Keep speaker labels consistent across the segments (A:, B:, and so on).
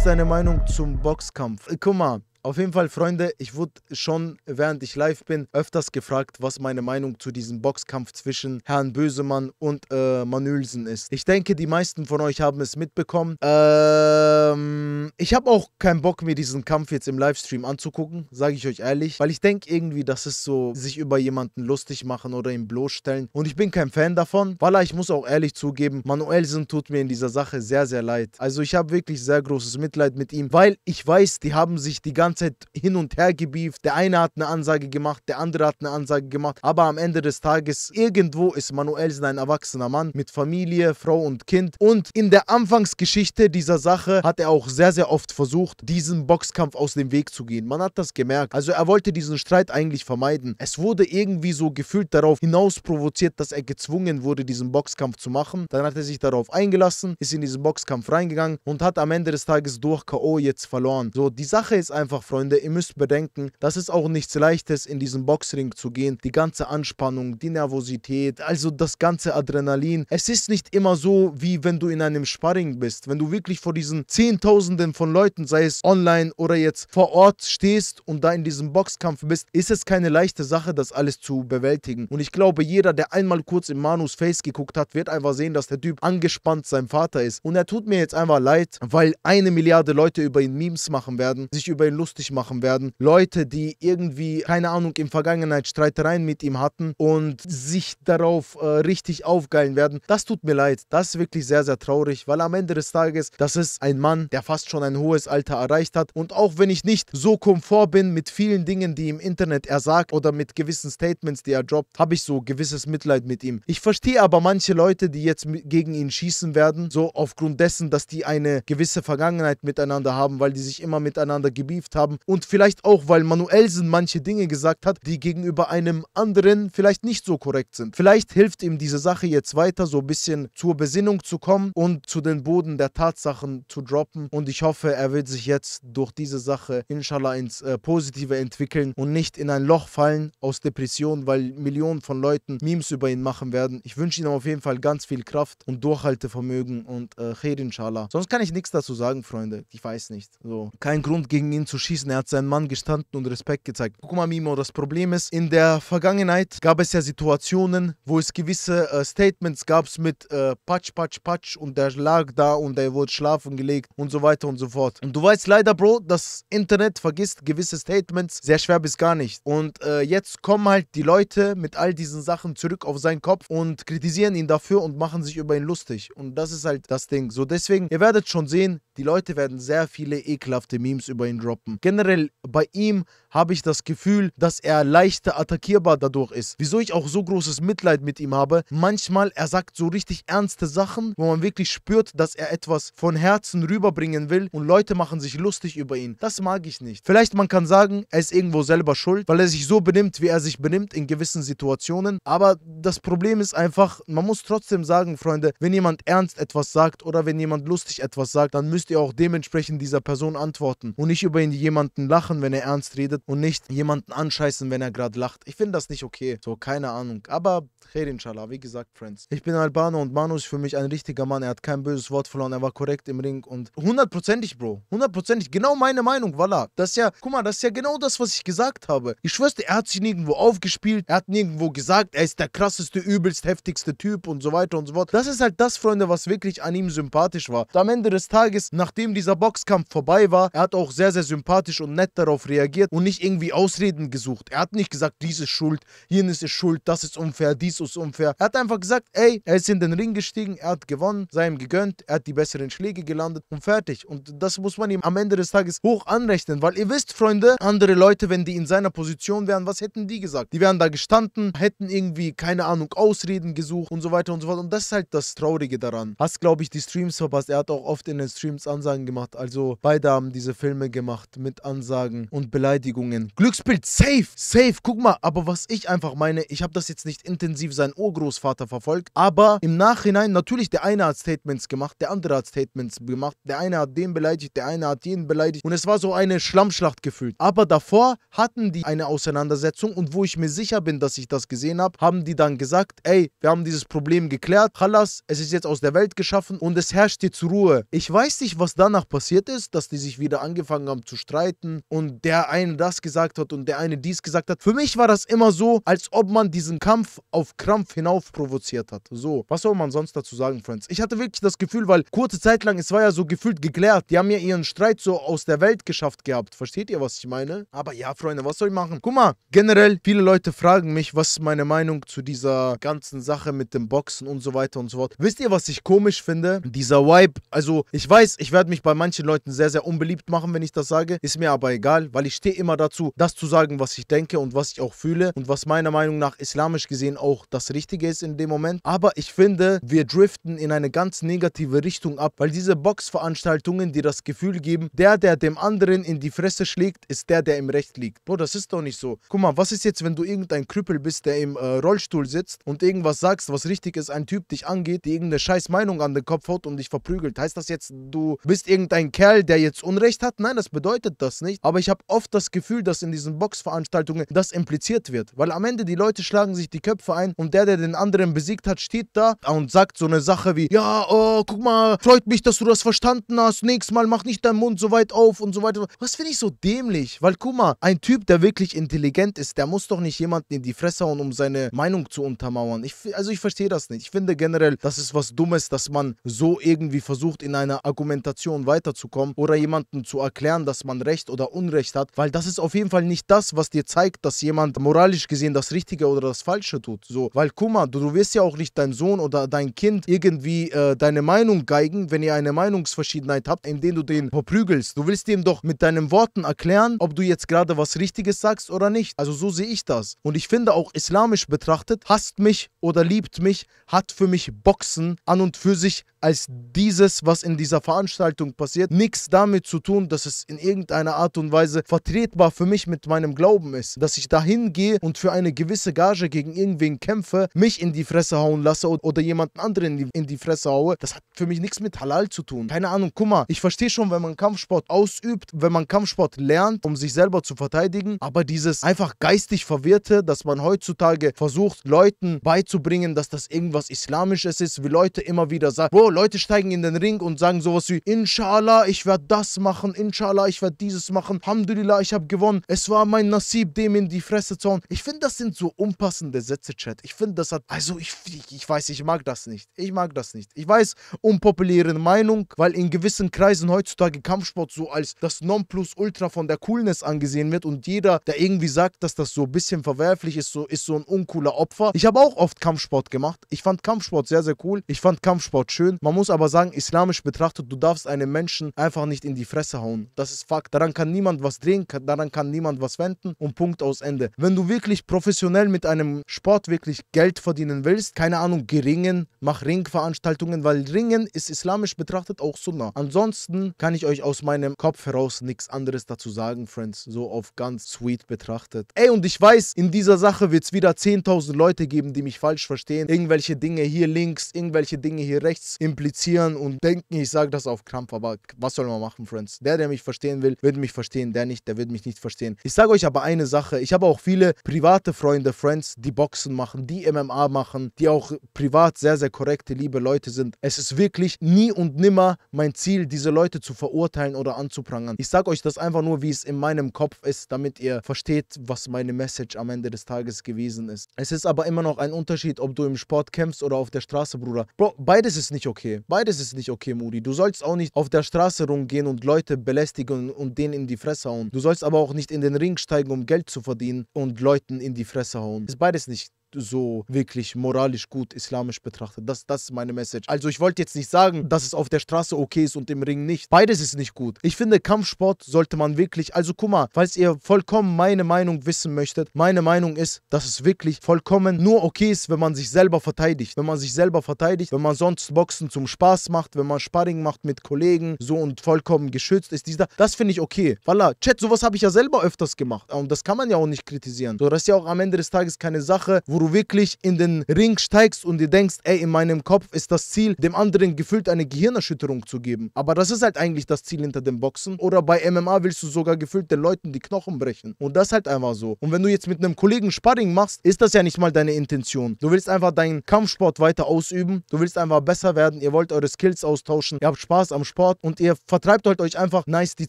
A: seine Meinung zum Boxkampf. Äh, guck mal, auf jeden Fall, Freunde, ich wurde schon, während ich live bin, öfters gefragt, was meine Meinung zu diesem Boxkampf zwischen Herrn Bösemann und äh, Manülsen ist. Ich denke, die meisten von euch haben es mitbekommen. Ähm, ich habe auch keinen Bock, mir diesen Kampf jetzt im Livestream anzugucken, sage ich euch ehrlich, weil ich denke irgendwie, dass es so, sich über jemanden lustig machen oder ihn bloßstellen. Und ich bin kein Fan davon, weil ich muss auch ehrlich zugeben, Manuelsen tut mir in dieser Sache sehr, sehr leid. Also ich habe wirklich sehr großes Mitleid mit ihm, weil ich weiß, die haben sich die ganze ganze Zeit hin und her gebieft. Der eine hat eine Ansage gemacht, der andere hat eine Ansage gemacht. Aber am Ende des Tages, irgendwo ist Manuelsen ein erwachsener Mann mit Familie, Frau und Kind. Und in der Anfangsgeschichte dieser Sache hat er auch sehr, sehr oft versucht, diesen Boxkampf aus dem Weg zu gehen. Man hat das gemerkt. Also er wollte diesen Streit eigentlich vermeiden. Es wurde irgendwie so gefühlt darauf hinaus provoziert, dass er gezwungen wurde, diesen Boxkampf zu machen. Dann hat er sich darauf eingelassen, ist in diesen Boxkampf reingegangen und hat am Ende des Tages durch K.O. jetzt verloren. So, die Sache ist einfach einfach, Freunde. Ihr müsst bedenken, das ist auch nichts Leichtes, in diesen Boxring zu gehen. Die ganze Anspannung, die Nervosität, also das ganze Adrenalin. Es ist nicht immer so, wie wenn du in einem Sparring bist. Wenn du wirklich vor diesen Zehntausenden von Leuten, sei es online oder jetzt vor Ort, stehst und da in diesem Boxkampf bist, ist es keine leichte Sache, das alles zu bewältigen. Und ich glaube, jeder, der einmal kurz in Manus Face geguckt hat, wird einfach sehen, dass der Typ angespannt sein Vater ist. Und er tut mir jetzt einfach leid, weil eine Milliarde Leute über ihn Memes machen werden, sich über ihn lustig lustig machen werden. Leute, die irgendwie, keine Ahnung, im Vergangenheit Streitereien mit ihm hatten und sich darauf äh, richtig aufgeilen werden. Das tut mir leid. Das ist wirklich sehr, sehr traurig, weil am Ende des Tages, das ist ein Mann, der fast schon ein hohes Alter erreicht hat. Und auch wenn ich nicht so komfort bin mit vielen Dingen, die im Internet er sagt oder mit gewissen Statements, die er droppt, habe ich so gewisses Mitleid mit ihm. Ich verstehe aber manche Leute, die jetzt gegen ihn schießen werden, so aufgrund dessen, dass die eine gewisse Vergangenheit miteinander haben, weil die sich immer miteinander gebieft haben haben und vielleicht auch, weil Manuelsen manche Dinge gesagt hat, die gegenüber einem anderen vielleicht nicht so korrekt sind. Vielleicht hilft ihm diese Sache jetzt weiter, so ein bisschen zur Besinnung zu kommen und zu den Boden der Tatsachen zu droppen und ich hoffe, er wird sich jetzt durch diese Sache inshallah ins äh, Positive entwickeln und nicht in ein Loch fallen aus Depression, weil Millionen von Leuten Memes über ihn machen werden. Ich wünsche ihm auf jeden Fall ganz viel Kraft und Durchhaltevermögen und äh, Khair inshallah. Sonst kann ich nichts dazu sagen, Freunde. Ich weiß nicht. So, kein Grund gegen ihn zu schießen schießen. Er hat seinen Mann gestanden und Respekt gezeigt. Guck mal, Mimo, das Problem ist, in der Vergangenheit gab es ja Situationen, wo es gewisse äh, Statements gab mit äh, Patsch, Patsch, Patsch und der lag da und der wurde schlafen gelegt und so weiter und so fort. Und du weißt leider, Bro, das Internet vergisst gewisse Statements sehr schwer bis gar nicht. Und äh, jetzt kommen halt die Leute mit all diesen Sachen zurück auf seinen Kopf und kritisieren ihn dafür und machen sich über ihn lustig. Und das ist halt das Ding. So deswegen, ihr werdet schon sehen, die Leute werden sehr viele ekelhafte Memes über ihn droppen. Generell bei ihm habe ich das Gefühl, dass er leichter attackierbar dadurch ist. Wieso ich auch so großes Mitleid mit ihm habe. Manchmal, er sagt so richtig ernste Sachen, wo man wirklich spürt, dass er etwas von Herzen rüberbringen will und Leute machen sich lustig über ihn. Das mag ich nicht. Vielleicht man kann sagen, er ist irgendwo selber schuld, weil er sich so benimmt, wie er sich benimmt in gewissen Situationen. Aber das Problem ist einfach, man muss trotzdem sagen, Freunde, wenn jemand ernst etwas sagt oder wenn jemand lustig etwas sagt, dann müsst ihr auch dementsprechend dieser Person antworten und nicht über ihn jemanden jemanden lachen, wenn er ernst redet und nicht jemanden anscheißen, wenn er gerade lacht. Ich finde das nicht okay. So, keine Ahnung. Aber, Khair inshallah, wie gesagt, Friends. Ich bin Albano und Manu ist für mich ein richtiger Mann. Er hat kein böses Wort verloren. Er war korrekt im Ring und hundertprozentig, Bro. Hundertprozentig. Genau meine Meinung, voilà. Das ist ja, guck mal, das ist ja genau das, was ich gesagt habe. Ich schwör's dir, er hat sich nirgendwo aufgespielt. Er hat nirgendwo gesagt, er ist der krasseste, übelst heftigste Typ und so weiter und so fort. Das ist halt das, Freunde, was wirklich an ihm sympathisch war. Und am Ende des Tages, nachdem dieser Boxkampf vorbei war, er hat auch sehr, sehr sympathisch empathisch und nett darauf reagiert und nicht irgendwie Ausreden gesucht. Er hat nicht gesagt, dies ist schuld, jenes ist schuld, das ist unfair, dies ist unfair. Er hat einfach gesagt, ey, er ist in den Ring gestiegen, er hat gewonnen, sei ihm gegönnt, er hat die besseren Schläge gelandet und fertig. Und das muss man ihm am Ende des Tages hoch anrechnen, weil ihr wisst, Freunde, andere Leute, wenn die in seiner Position wären, was hätten die gesagt? Die wären da gestanden, hätten irgendwie, keine Ahnung, Ausreden gesucht und so weiter und so fort. Und das ist halt das Traurige daran. Hast, glaube ich, die Streams verpasst. Er hat auch oft in den Streams Ansagen gemacht. Also beide haben diese Filme gemacht mit Ansagen und Beleidigungen. Glücksbild, safe, safe. Guck mal, aber was ich einfach meine, ich habe das jetzt nicht intensiv seinen Urgroßvater verfolgt, aber im Nachhinein natürlich, der eine hat Statements gemacht, der andere hat Statements gemacht, der eine hat den beleidigt, der eine hat jeden beleidigt und es war so eine Schlammschlacht gefühlt. Aber davor hatten die eine Auseinandersetzung und wo ich mir sicher bin, dass ich das gesehen habe, haben die dann gesagt, ey, wir haben dieses Problem geklärt, Halas, es ist jetzt aus der Welt geschaffen und es herrscht jetzt Ruhe. Ich weiß nicht, was danach passiert ist, dass die sich wieder angefangen haben zu streiten streiten und der eine das gesagt hat und der eine dies gesagt hat. Für mich war das immer so, als ob man diesen Kampf auf Krampf hinauf provoziert hat. So, was soll man sonst dazu sagen, Friends? Ich hatte wirklich das Gefühl, weil kurze Zeit lang, es war ja so gefühlt geklärt. Die haben ja ihren Streit so aus der Welt geschafft gehabt. Versteht ihr, was ich meine? Aber ja, Freunde, was soll ich machen? Guck mal, generell, viele Leute fragen mich, was ist meine Meinung zu dieser ganzen Sache mit dem Boxen und so weiter und so fort. Wisst ihr, was ich komisch finde? Dieser Vibe, also ich weiß, ich werde mich bei manchen Leuten sehr, sehr unbeliebt machen, wenn ich das sage, ist mir aber egal, weil ich stehe immer dazu, das zu sagen, was ich denke und was ich auch fühle und was meiner Meinung nach islamisch gesehen auch das Richtige ist in dem Moment. Aber ich finde, wir driften in eine ganz negative Richtung ab, weil diese Boxveranstaltungen die das Gefühl geben, der, der dem anderen in die Fresse schlägt, ist der, der im Recht liegt. Boah, das ist doch nicht so. Guck mal, was ist jetzt, wenn du irgendein Krüppel bist, der im äh, Rollstuhl sitzt und irgendwas sagst, was richtig ist, ein Typ dich angeht, die irgendeine scheiß Meinung an den Kopf haut und dich verprügelt. Heißt das jetzt, du bist irgendein Kerl, der jetzt Unrecht hat? Nein, das bedeutet, bedeutet das nicht, aber ich habe oft das Gefühl, dass in diesen Boxveranstaltungen das impliziert wird, weil am Ende die Leute schlagen sich die Köpfe ein und der, der den anderen besiegt hat, steht da und sagt so eine Sache wie, ja, oh, guck mal, freut mich, dass du das verstanden hast, nächstes Mal mach nicht deinen Mund so weit auf und so weiter. Was finde ich so dämlich, weil guck mal, ein Typ, der wirklich intelligent ist, der muss doch nicht jemanden in die Fresse hauen, um seine Meinung zu untermauern. Ich, also ich verstehe das nicht. Ich finde generell, das ist was Dummes, dass man so irgendwie versucht, in einer Argumentation weiterzukommen oder jemanden zu erklären, dass man Recht oder Unrecht hat, weil das ist auf jeden Fall nicht das, was dir zeigt, dass jemand moralisch gesehen das Richtige oder das Falsche tut. So, weil guck mal, du, du wirst ja auch nicht deinen Sohn oder dein Kind irgendwie äh, deine Meinung geigen, wenn ihr eine Meinungsverschiedenheit habt, indem du den verprügelst. Du willst dem doch mit deinen Worten erklären, ob du jetzt gerade was Richtiges sagst oder nicht. Also so sehe ich das. Und ich finde auch islamisch betrachtet, hasst mich oder liebt mich, hat für mich Boxen an und für sich als dieses, was in dieser Veranstaltung passiert, nichts damit zu tun, dass es in irgendeinem irgendeiner Art und Weise vertretbar für mich mit meinem Glauben ist. Dass ich dahin gehe und für eine gewisse Gage gegen irgendwen kämpfe, mich in die Fresse hauen lasse oder jemanden anderen in die, Fresse haue, das hat für mich nichts mit Halal zu tun. Keine Ahnung, guck mal, ich verstehe schon, wenn man Kampfsport ausübt, wenn man Kampfsport lernt, um sich selber zu verteidigen, aber dieses einfach geistig Verwirrte, dass man heutzutage versucht, Leuten beizubringen, dass das irgendwas Islamisches ist, wie Leute immer wieder sagen, Bro, Leute steigen in den Ring und sagen sowas wie, Inshallah, ich werde das machen, Inshallah, ich werde dieses machen. Alhamdulillah, ich habe gewonnen. Es war mein Nasib, dem in die Fresse zu hauen. Ich finde, das sind so unpassende Sätze, Chat. Ich finde, das hat. Also, ich, ich weiß, ich mag das nicht. Ich mag das nicht. Ich weiß, unpopuläre Meinung, weil in gewissen Kreisen heutzutage Kampfsport so als das Nonplusultra von der Coolness angesehen wird und jeder, der irgendwie sagt, dass das so ein bisschen verwerflich ist, so ist so ein uncooler Opfer. Ich habe auch oft Kampfsport gemacht. Ich fand Kampfsport sehr, sehr cool. Ich fand Kampfsport schön. Man muss aber sagen, islamisch betrachtet, du darfst einem Menschen einfach nicht in die Fresse hauen. Das ist Fakt. Daran kann niemand was drehen, daran kann niemand was wenden und Punkt aus Ende. Wenn du wirklich professionell mit einem Sport wirklich Geld verdienen willst, keine Ahnung, geringen, mach Ringveranstaltungen, weil Ringen ist islamisch betrachtet auch Sunnah. Ansonsten kann ich euch aus meinem Kopf heraus nichts anderes dazu sagen, Friends, so auf ganz sweet betrachtet. Ey, und ich weiß, in dieser Sache wird es wieder 10.000 Leute geben, die mich falsch verstehen, irgendwelche Dinge hier links, irgendwelche Dinge hier rechts implizieren und denken, ich sage das auf Krampf, aber was soll man machen, Friends? Der, der mich verstehen will, will, wird mich verstehen, der nicht, der wird mich nicht verstehen. Ich sage euch aber eine Sache, ich habe auch viele private Freunde, Friends, die Boxen machen, die MMA machen, die auch privat sehr, sehr korrekte, liebe Leute sind. Es ist wirklich nie und nimmer mein Ziel, diese Leute zu verurteilen oder anzuprangern. Ich sage euch das einfach nur, wie es in meinem Kopf ist, damit ihr versteht, was meine Message am Ende des Tages gewesen ist. Es ist aber immer noch ein Unterschied, ob du im Sport kämpfst oder auf der Straße, Bruder. Bro, beides ist nicht okay. Beides ist nicht okay, Moody. Du sollst auch nicht auf der Straße rumgehen und Leute belästigen und denen in die Fresse hauen. Du sollst aber auch nicht in den Ring steigen, um Geld zu verdienen und Leuten in die Fresse hauen. Ist beides nicht so wirklich moralisch gut islamisch betrachtet. Das, das ist meine Message. Also ich wollte jetzt nicht sagen, dass es auf der Straße okay ist und im Ring nicht. Beides ist nicht gut. Ich finde, Kampfsport sollte man wirklich, also guck mal, falls ihr vollkommen meine Meinung wissen möchtet, meine Meinung ist, dass es wirklich vollkommen nur okay ist, wenn man sich selber verteidigt. Wenn man sich selber verteidigt, wenn man sonst Boxen zum Spaß macht, wenn man Sparring macht mit Kollegen, so und vollkommen geschützt ist. Dieser, das finde ich okay. Voila, Chat, sowas habe ich ja selber öfters gemacht. Und das kann man ja auch nicht kritisieren. So, das ist ja auch am Ende des Tages keine Sache, wo du wirklich in den Ring steigst und dir denkst, ey, in meinem Kopf ist das Ziel, dem anderen gefühlt eine Gehirnerschütterung zu geben. Aber das ist halt eigentlich das Ziel hinter dem Boxen. Oder bei MMA willst du sogar gefühlt den Leuten die Knochen brechen. Und das halt einfach so. Und wenn du jetzt mit einem Kollegen Sparring machst, ist das ja nicht mal deine Intention. Du willst einfach deinen Kampfsport weiter ausüben. Du willst einfach besser werden. Ihr wollt eure Skills austauschen. Ihr habt Spaß am Sport und ihr vertreibt halt euch einfach nice die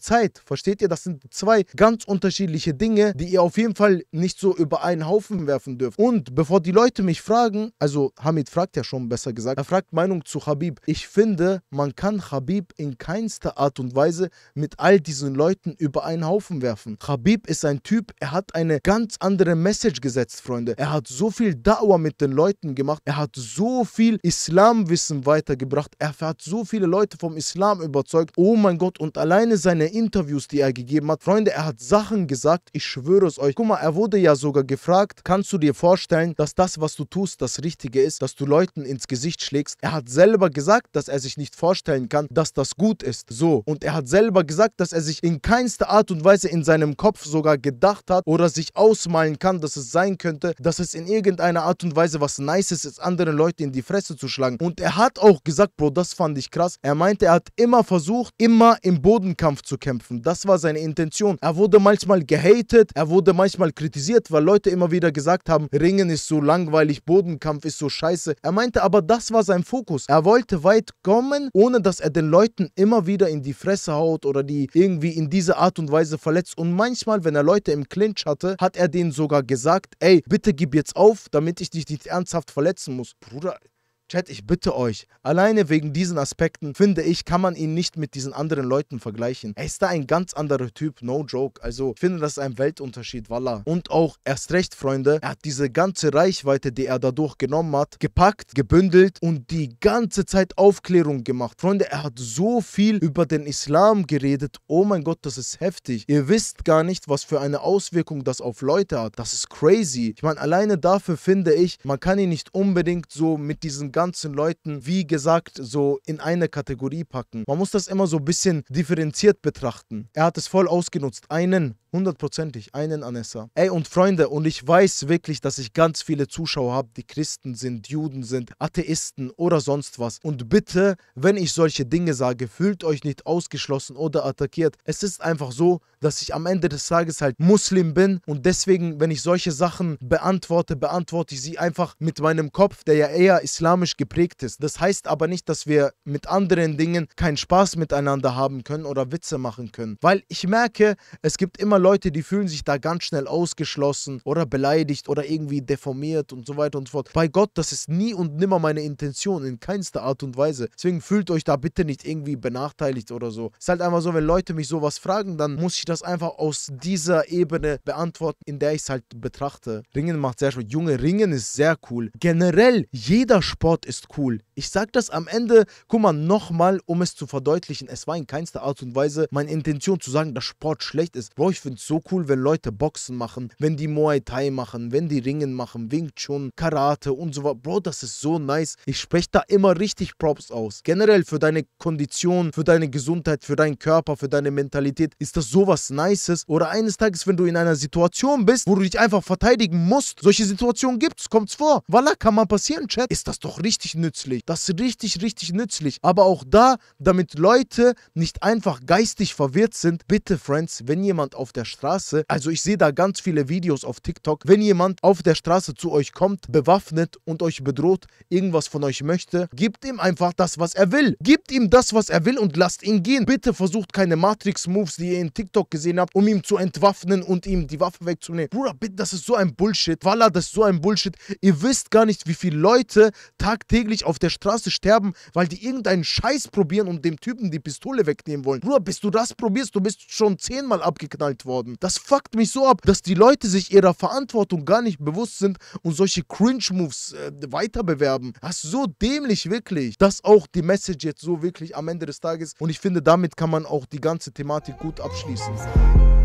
A: Zeit. Versteht ihr? Das sind zwei ganz unterschiedliche Dinge, die ihr auf jeden Fall nicht so über einen Haufen werfen dürft. Und bevor bevor die Leute mich fragen, also Hamid fragt ja schon besser gesagt, er fragt Meinung zu Habib. Ich finde, man kann Habib in keinster Art und Weise mit all diesen Leuten über einen Haufen werfen. Habib ist ein Typ, er hat eine ganz andere Message gesetzt, Freunde. Er hat so viel Dauer mit den Leuten gemacht, er hat so viel Islamwissen weitergebracht, er hat so viele Leute vom Islam überzeugt. Oh mein Gott, und alleine seine Interviews, die er gegeben hat, Freunde, er hat Sachen gesagt, ich schwöre es euch. Guck mal, er wurde ja sogar gefragt, kannst du dir vorstellen, sein, dass das, was du tust, das Richtige ist, dass du Leuten ins Gesicht schlägst. Er hat selber gesagt, dass er sich nicht vorstellen kann, dass das gut ist. So. Und er hat selber gesagt, dass er sich in keinster Art und Weise in seinem Kopf sogar gedacht hat oder sich ausmalen kann, dass es sein könnte, dass es in irgendeiner Art und Weise was Nices ist, anderen Leuten in die Fresse zu schlagen. Und er hat auch gesagt, Bro, das fand ich krass. Er meinte, er hat immer versucht, immer im Bodenkampf zu kämpfen. Das war seine Intention. Er wurde manchmal gehatet, er wurde manchmal kritisiert, weil Leute immer wieder gesagt haben, Ringen ist ist so langweilig, Bodenkampf ist so scheiße. Er meinte aber, das war sein Fokus. Er wollte weit kommen, ohne dass er den Leuten immer wieder in die Fresse haut oder die irgendwie in diese Art und Weise verletzt. Und manchmal, wenn er Leute im Clinch hatte, hat er denen sogar gesagt, ey, bitte gib jetzt auf, damit ich dich nicht ernsthaft verletzen muss. Bruder, Chat, ich bitte euch, alleine wegen diesen Aspekten, finde ich, kann man ihn nicht mit diesen anderen Leuten vergleichen. Er ist da ein ganz anderer Typ, no joke. Also, ich finde, das ist ein Weltunterschied, wallah. Und auch, erst recht, Freunde, er hat diese ganze Reichweite, die er dadurch genommen hat, gepackt, gebündelt und die ganze Zeit Aufklärung gemacht. Freunde, er hat so viel über den Islam geredet. Oh mein Gott, das ist heftig. Ihr wisst gar nicht, was für eine Auswirkung das auf Leute hat. Das ist crazy. Ich meine, alleine dafür finde ich, man kann ihn nicht unbedingt so mit diesen ganzen ganzen Leuten, wie gesagt, so in eine Kategorie packen. Man muss das immer so ein bisschen differenziert betrachten. Er hat es voll ausgenutzt. Einen Hundertprozentig, einen Anessa. Ey, und Freunde, und ich weiß wirklich, dass ich ganz viele Zuschauer habe, die Christen sind, Juden sind, Atheisten oder sonst was. Und bitte, wenn ich solche Dinge sage, fühlt euch nicht ausgeschlossen oder attackiert. Es ist einfach so, dass ich am Ende des Tages halt Muslim bin und deswegen, wenn ich solche Sachen beantworte, beantworte ich sie einfach mit meinem Kopf, der ja eher islamisch geprägt ist. Das heißt aber nicht, dass wir mit anderen Dingen keinen Spaß miteinander haben können oder Witze machen können. Weil ich merke, es gibt immer Leute, die fühlen sich da ganz schnell ausgeschlossen oder beleidigt oder irgendwie deformiert und so weiter und so fort. Bei Gott, das ist nie und nimmer meine Intention, in keinster Art und Weise. Deswegen fühlt euch da bitte nicht irgendwie benachteiligt oder so. Ist halt einfach so, wenn Leute mich sowas fragen, dann muss ich das einfach aus dieser Ebene beantworten, in der ich es halt betrachte. Ringen macht sehr Spaß. Junge, Ringen ist sehr cool. Generell, jeder Sport ist cool. Ich sag das am Ende, guck mal, nochmal, um es zu verdeutlichen. Es war in keinster Art und Weise meine Intention zu sagen, dass Sport schlecht ist. Bro, ich finde finde es so cool, wenn Leute Boxen machen, wenn die Muay Thai machen, wenn die Ringen machen, Wing Chun, Karate und so weiter. Bro, das ist so nice. Ich spreche da immer richtig Props aus. Generell für deine Kondition, für deine Gesundheit, für deinen Körper, für deine Mentalität ist das sowas Nices. Oder eines Tages, wenn du in einer Situation bist, wo du dich einfach verteidigen musst, solche Situationen gibt es, kommt es vor. Voila, kann mal passieren, Chat. Ist das doch richtig nützlich. Das ist richtig, richtig nützlich. Aber auch da, damit Leute nicht einfach geistig verwirrt sind, bitte, Friends, wenn jemand auf der der Straße. Also ich sehe da ganz viele Videos auf TikTok. Wenn jemand auf der Straße zu euch kommt, bewaffnet und euch bedroht, irgendwas von euch möchte, gebt ihm einfach das, was er will. Gebt ihm das, was er will und lasst ihn gehen. Bitte versucht keine Matrix-Moves, die ihr in TikTok gesehen habt, um ihm zu entwaffnen und ihm die Waffe wegzunehmen. Bruder, bitte, das ist so ein Bullshit. Walla, das ist so ein Bullshit. Ihr wisst gar nicht, wie viele Leute tagtäglich auf der Straße sterben, weil die irgendeinen Scheiß probieren und dem Typen die Pistole wegnehmen wollen. Bruder, bis du das probierst, du bist schon zehnmal abgeknallt worden worden. Das fuckt mich so ab, dass die Leute sich ihrer Verantwortung gar nicht bewusst sind und solche Cringe-Moves äh, weiterbewerben. Das ist so dämlich, wirklich. Das ist auch die Message jetzt so wirklich am Ende des Tages. Und ich finde, damit kann man auch die ganze Thematik gut abschließen.